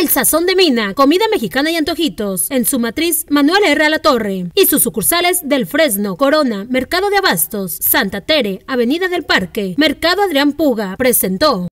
El Sazón de Mina, comida mexicana y antojitos, en su matriz Manuel R. La Torre y sus sucursales del Fresno, Corona, Mercado de Abastos, Santa Tere, Avenida del Parque, Mercado Adrián Puga, presentó.